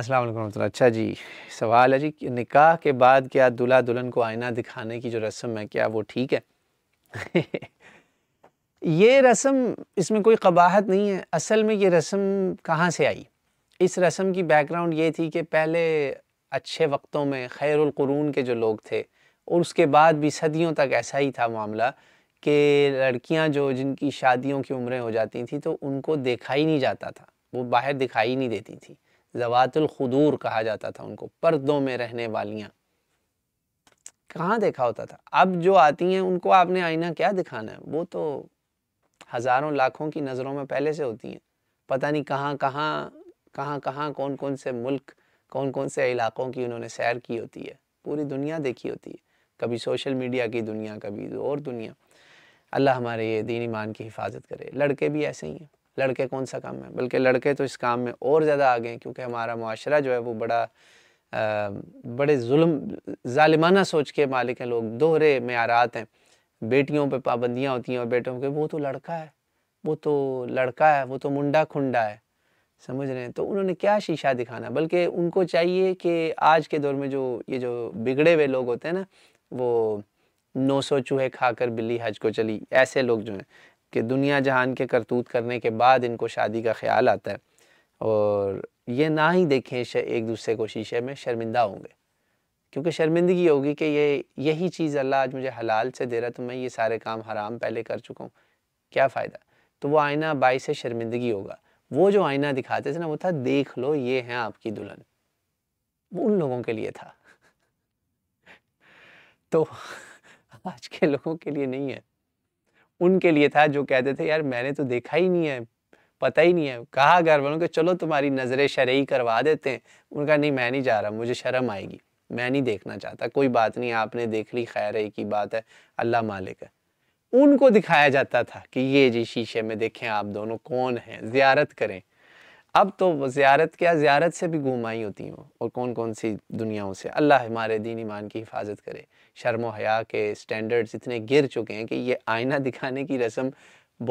अस्सलाम वालेकुम अच्छा जी सवाल है जी निकाह के बाद क्या दुल्हा दुल्हन को आईना दिखाने की जो रस्म है क्या वो ठीक है ये रस्म इसमें कोई कबाहत नहीं है असल में ये रस्म कहाँ से आई इस रस्म की बैकग्राउंड ये थी कि पहले अच्छे वक्तों में खैरक़रून के जो लोग थे और उसके बाद भी सदियों तक ऐसा ही था मामला कि लड़कियां जो जिनकी शादियों की उम्रें हो जाती थी तो उनको देखा ही नहीं जाता था वो बाहर दिखाई नहीं देती थी जवातुलखदूर कहा जाता था उनको पर्दों में रहने वालियाँ कहाँ देखा होता था अब जो आती हैं उनको आपने आईना क्या दिखाना है वो तो हज़ारों लाखों की नज़रों में पहले से होती हैं पता नहीं कहाँ कहाँ कहाँ कहाँ कौन कौन से मुल्क कौन कौन से इलाक़ों की उन्होंने सैर की होती है पूरी दुनिया देखी होती है कभी सोशल मीडिया की दुनिया कभी और दुनिया अल्लाह हमारे ये दीन ईमान की हिफाजत करे लड़के भी ऐसे ही हैं लड़के कौन सा काम है बल्कि लड़के तो इस काम में और ज़्यादा आगे हैं क्योंकि हमारा माशरा जो है वो बड़ा आ, बड़े जुल्म ालिमाना सोच के मालिक हैं लोग दोहरे मैारात हैं बेटियों पे पाबंदियाँ होती हैं और बेटों के वो तो लड़का है वो तो लड़का है वो तो मुंडा खुंडा है समझ रहे हैं तो उन्होंने क्या शीशा दिखाना बल्कि उनको चाहिए कि आज के दौर में जो ये जो बिगड़े हुए लोग होते हैं ना वो नौ सौ चूहे खाकर बिल्ली हज को चली ऐसे लोग जो हैं कि दुनिया जहान के करतूत करने के बाद इनको शादी का ख्याल आता है और ये ना ही देखें एक दूसरे को शीशे में शर्मिंदा होंगे क्योंकि शर्मिंदगी होगी कि ये यही चीज़ अल्लाह आज मुझे हलाल से दे रहा तो मैं ये सारे काम हराम पहले कर चुका हूँ क्या फ़ायदा तो वो आईना से शर्मिंदगी होगा वो जो आईना दिखाते थे ना वो था देख लो ये हैं आपकी दुल्हन वो उन लोगों के लिए था तो आज के लोगों के लिए नहीं है उनके लिए था जो कहते थे यार मैंने तो देखा ही नहीं है पता ही नहीं है कहा घर वालों के चलो तुम्हारी नज़रें शरई करवा देते हैं उनका नहीं मैं नहीं जा रहा मुझे शर्म आएगी मैं नहीं देखना चाहता कोई बात नहीं आपने देख ली खैर एक ही बात है अल्लाह मालिक है उनको दिखाया जाता था कि ये जी शीशे में देखें आप दोनों कौन हैं ज़्यारत करें अब तो ज़्यारत क्या ज़्यारत से भी गुम आई होती हूँ और कौन कौन सी दुनियाओं से अल्लाह हमारे दीन ईमान की हिफाजत करे शर्म हया के स्टैंडर्ड्स इतने गिर चुके हैं कि ये आईना दिखाने की रस्म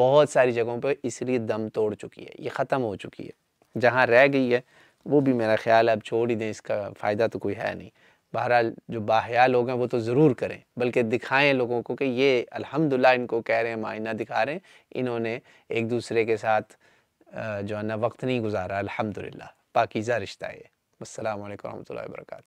बहुत सारी जगहों पर इसलिए दम तोड़ चुकी है ये ख़त्म हो चुकी है जहाँ रह गई है वो भी मेरा ख्याल है अब छोड़ ही दें इसका फ़ायदा तो कोई है नहीं बहरहाल जो बाहया लोग हैं वो तो ज़रूर करें बल्कि दिखाएं लोगों को कि ये अल्हम्दुलिल्लाह इनको कह रहे हैं मायना दिखा रहे हैं इन्होंने एक दूसरे के साथ जो है ना वक्त नहीं गुजारा अलहमदिल्ला पाकिज़ा रिश्ता है असल अल्लाम वरहमल